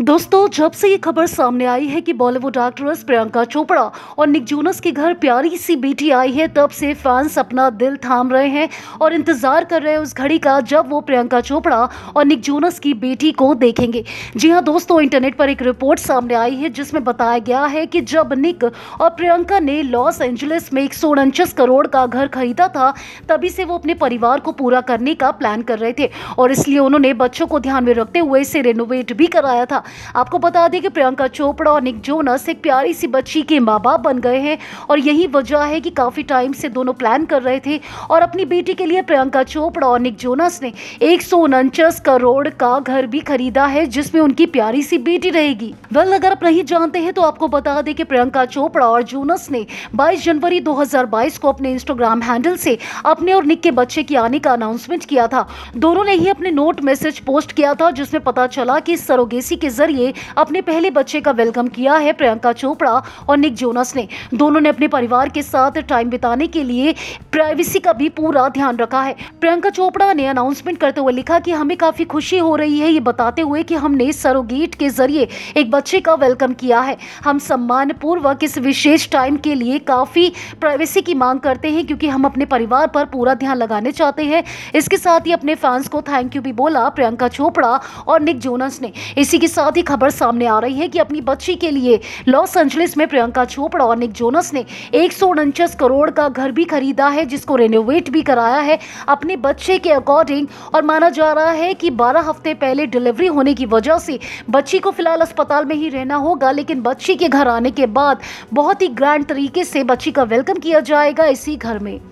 दोस्तों जब से ये खबर सामने आई है कि बॉलीवुड एक्ट्रेस प्रियंका चोपड़ा और निक जोनस के घर प्यारी सी बेटी आई है तब से फैंस अपना दिल थाम रहे हैं और इंतजार कर रहे हैं उस घड़ी का जब वो प्रियंका चोपड़ा और निक जोनस की बेटी को देखेंगे जी हाँ दोस्तों इंटरनेट पर एक रिपोर्ट सामने आई है जिसमें बताया गया है कि जब निक और प्रियंका ने लॉस एंजलिस में एक करोड़ का घर खरीदा था तभी से वो अपने परिवार को पूरा करने का प्लान कर रहे थे और इसलिए उन्होंने बच्चों को ध्यान में रखते हुए इसे रेनोवेट भी कराया था था आपको बता दें कि प्रियंका चोपड़ा और निक जोनस एक प्यारी सी बच्ची के माँ बाप बन गए हैं और यही वजह है कि काफ़ी टाइम से दोनों प्लान कर रहे थे और अपनी बेटी के लिए प्रियंका चोपड़ा और निक जोनस ने एक करोड़ का घर भी खरीदा है जिसमें उनकी प्यारी सी बेटी रहेगी वेल अगर आप नहीं जानते हैं तो आपको बता दें कि प्रियंका चोपड़ा और जोनस ने 22 जनवरी 2022 को अपने इंस्टाग्राम हैंडल से अपने और निक के बच्चे की आने का अनाउंसमेंट किया था दोनों ने ही अपने नोट मैसेज पोस्ट किया था जिसमें पता चला कि सरोगेसी के जरिए अपने पहले बच्चे का वेलकम किया है प्रियंका चोपड़ा और निक जोनस ने दोनों ने अपने परिवार के साथ टाइम बिताने के लिए प्राइवेसी का भी पूरा ध्यान रखा है प्रियंका चोपड़ा ने अनाउंसमेंट करते हुए लिखा कि हमें काफी खुशी हो रही है ये बताते हुए कि हमने सरोगेट के जरिए एक बच्चे का वेलकम किया है हम सम्मान पूर्वक इस विशेष टाइम के लिए काफी प्राइवेसी की मांग करते हैं क्योंकि हम अपने परिवार पर पूरा ध्यान लगाने चाहते हैं इसके साथ ही अपने फैंस को थैंक यू भी बोला प्रियंका चोपड़ा और निक जोनस ने इसी के साथ ही खबर सामने आ रही है कि अपनी बच्ची के लिए लॉस एंजलिस में प्रियंका चोपड़ा और निक जोनस ने एक करोड़ का घर भी खरीदा है जिसको रेनोवेट भी कराया है अपने बच्चे के अकॉर्डिंग और माना जा रहा है कि बारह हफ्ते पहले डिलीवरी होने की वजह से बच्ची को फिलहाल अस्पताल में ही रहना होगा लेकिन बच्ची के घर आने के बाद बहुत ही ग्रैंड तरीके से बच्ची का वेलकम किया जाएगा इसी घर में